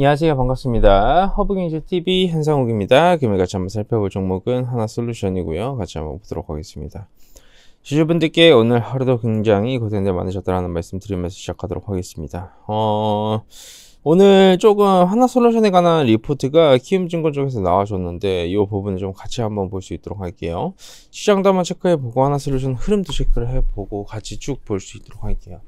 안녕하세요 반갑습니다 허브경제TV 현상욱입니다 금일 같이 한번 살펴볼 종목은 하나솔루션이고요 같이 한번 보도록 하겠습니다 주주분들께 오늘 하루도 굉장히 고생들 많으셨다는 라 말씀 드리면서 시작하도록 하겠습니다 어... 오늘 조금 하나 솔루션에 관한 리포트가 키움증권 쪽에서 나와줬는데 이 부분을 좀 같이 한번 볼 수 있도록 할게요. 시장도 한번 체크해보고 하나 솔루션 흐름도 체크를 해보고 같이 쭉 볼 수 있도록 할게요.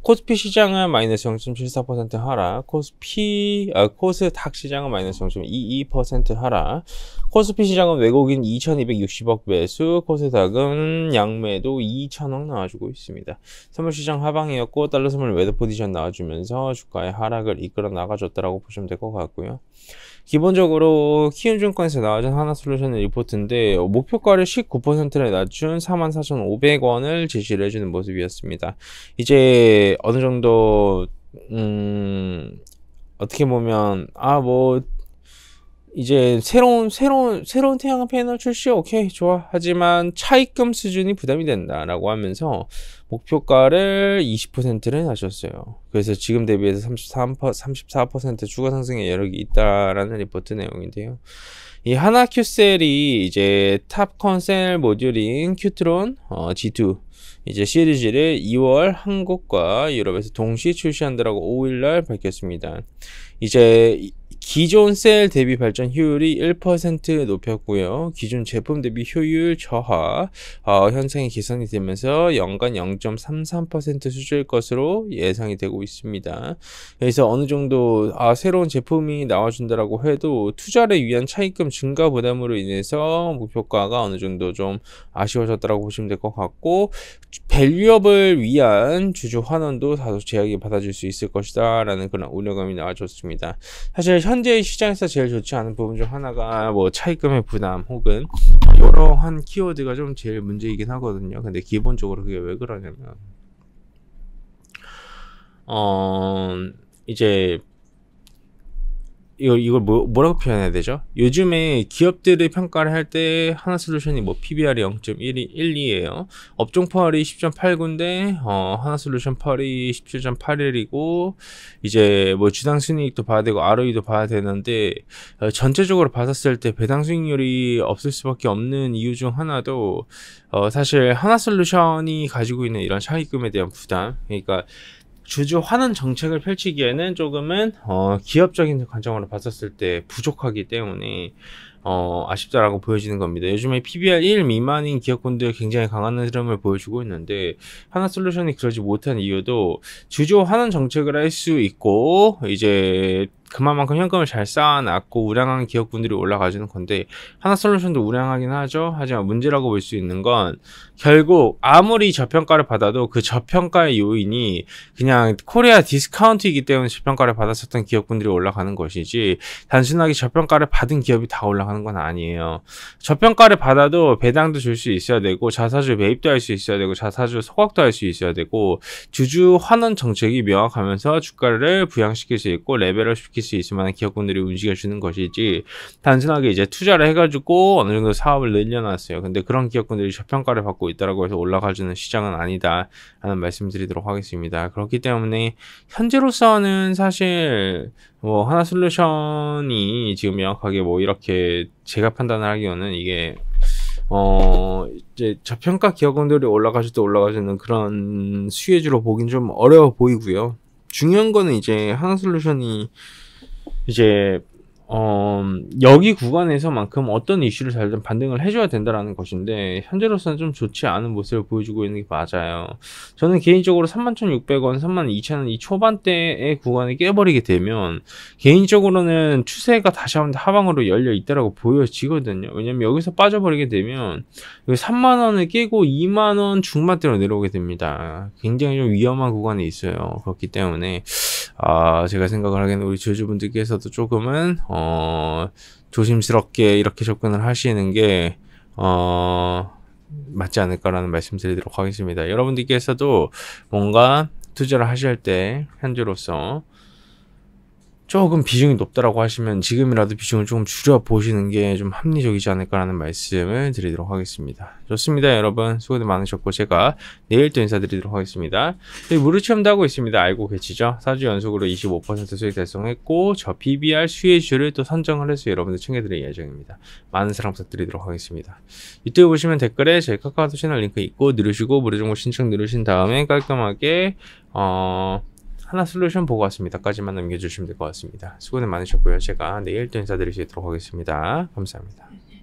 코스피 시장은 마이너스 0.74% 하락, 코스피, 아, 코스닥 시장은 마이너스 0.22% 하락, 코스피 시장은 외국인 2,260억 배수, 코스닥은 양매도 2,000억 나와주고 있습니다. 선물 시장 하방이었고 달러 선물 웨더 포지션 나와주면서 주가의 하락을 이끌어 나가줬다고 보시면 될 것 같고요. 기본적으로 키움증권에서 나와준 하나솔루션의 리포트인데 목표가를 19%를 낮춘 44,500원을 제시를 해주는 모습이었습니다. 이제 어느 정도 음 어떻게 보면 아뭐 이제 새로운 새로운 새로운 태양 광 패널 출시 오케이 좋아 하지만 차익금 수준이 부담이 된다라고 하면서 목표가를 20%를 낮췄어요. 그래서 지금 대비해서 33% 34% 추가 상승의 여력이 있다라는 리포트 내용인데요. 이 하나 큐셀이 이제 탑 컨셀 모듈인 큐트론 어, G2 이제 시리즈를 2월 한국과 유럽에서 동시 출시한다라고 5일날 밝혔습니다. 이제 기존 셀 대비 발전 효율이 1% 높였고요. 기존 제품 대비 효율 저하 어, 현상이 개선이 되면서 연간 0.33% 수준일 것으로 예상이 되고 있습니다. 그래서 어느 정도 아, 새로운 제품이 나와준다라고 해도 투자를 위한 차익금 증가 부담으로 인해서 목표가가 어느 정도 좀 아쉬워졌다라고 보시면 될 것 같고 밸류업을 위한 주주 환원도 다소 제약이 받아질 수 있을 것이다 라는 그런 우려감이 나와줬습니다. 사실 현 현재 시장에서 제일 좋지 않은 부분 중 하나가 뭐 차익금의 부담 혹은 이러한 키워드가 좀 제일 문제이긴 하거든요. 근데 기본적으로 그게 왜 그러냐면 어 이제 이걸 이걸 뭐, 뭐라고 표현해야 되죠? 요즘에 기업들의 평가를 할 때 하나 솔루션이 뭐 PBR이 0.12예요. 업종 파월이 10.89인데 어, 하나 솔루션 파월이 17.81이고 이제 뭐 주당 순이익도 봐야 되고 ROE도 봐야 되는데 어, 전체적으로 봤었을 때 배당 수익률이 없을 수밖에 없는 이유 중 하나도 어, 사실 하나 솔루션이 가지고 있는 이런 차익금에 대한 부담 그러니까 주주 환원 정책을 펼치기에는 조금은 어, 기업적인 관점으로 봤었을 때 부족하기 때문에 어, 아쉽다라고 보여지는 겁니다. 요즘에 PBR 1 미만인 기업군들 굉장히 강한 흐름을 보여주고 있는데 하나 솔루션이 그러지 못한 이유도 주주 환원 정책을 할 수 있고 이제 그만큼 현금을 잘 쌓아놨고 우량한 기업군들이 올라가지는 건데 하나솔루션도 우량하긴 하죠. 하지만 문제라고 볼 수 있는 건 결국 아무리 저평가를 받아도 그 저평가의 요인이 그냥 코리아 디스카운트이기 때문에 저평가를 받았었던 기업군들이 올라가는 것이지 단순하게 저평가를 받은 기업이 다 올라가는 건 아니에요. 저평가를 받아도 배당도 줄 수 있어야 되고 자사주 매입도 할 수 있어야 되고 자사주 소각도 할 수 있어야 되고 주주 환원 정책이 명확하면서 주가를 부양시킬 수 있고 레벨업 시킬 수 있을 만한 기업군들이 움직여 주는 것이지 단순하게 이제 투자를 해가지고 어느 정도 사업을 늘려놨어요. 근데 그런 기업군들이 저평가를 받고 있다라고 해서 올라가주는 시장은 아니다 라는 말씀드리도록 하겠습니다. 그렇기 때문에 현재로서는 사실 뭐 하나 솔루션이 지금 명확하게 뭐 이렇게 제가 판단을 하기에는 이게 어, 이제 저평가 기업군들이 올라가지도올라가지는 그런 수혜주로 보긴 좀 어려워 보이고요. 중요한 거는 이제 하나솔루션이 이제 어, 여기 구간에서만큼 어떤 이슈를 잘든 반등을 해줘야 된다라는 것인데 현재로서는 좀 좋지 않은 모습을 보여주고 있는 게 맞아요. 저는 개인적으로 31,600원, 32,000원 이 초반대의 구간이 깨버리게 되면 개인적으로는 추세가 다시 한번 하방으로 열려 있다라고 보여지거든요. 왜냐면 여기서 빠져버리게 되면 3만 그 원을 깨고 2만 원 중반대로 내려오게 됩니다. 굉장히 좀 위험한 구간이 있어요. 그렇기 때문에 아, 제가 생각을 하기엔 우리 제주분들께서도 조금은, 어, 조심스럽게 이렇게 접근을 하시는 게, 어, 맞지 않을까라는 말씀 드리도록 하겠습니다. 여러분들께서도 뭔가 투자를 하실 때 현재로서 조금 비중이 높다라고 하시면 지금이라도 비중을 조금 줄여 보시는 게 좀 합리적이지 않을까라는 말씀을 드리도록 하겠습니다. 좋습니다, 여러분. 수고들 많으셨고 제가 내일 또 인사드리도록 하겠습니다. 네, 무료 체험도 하고 있습니다. 알고 계시죠? 4주 연속으로 25% 수익 달성했고 저 PBR 수혜주를 또 선정을 해서 여러분들 챙겨드릴 예정입니다. 많은 사랑 부탁드리도록 하겠습니다. 유튜브 보시면 댓글에 저희 카카오톡 채널 링크 있고 누르시고 무료 정보 신청 누르신 다음에 깔끔하게 어... 하나 솔루션 보고 왔습니다까지만 남겨주시면 될 것 같습니다. 수고는 많으셨고요. 제가 내일 또 인사드릴 수 있도록 하겠습니다. 감사합니다.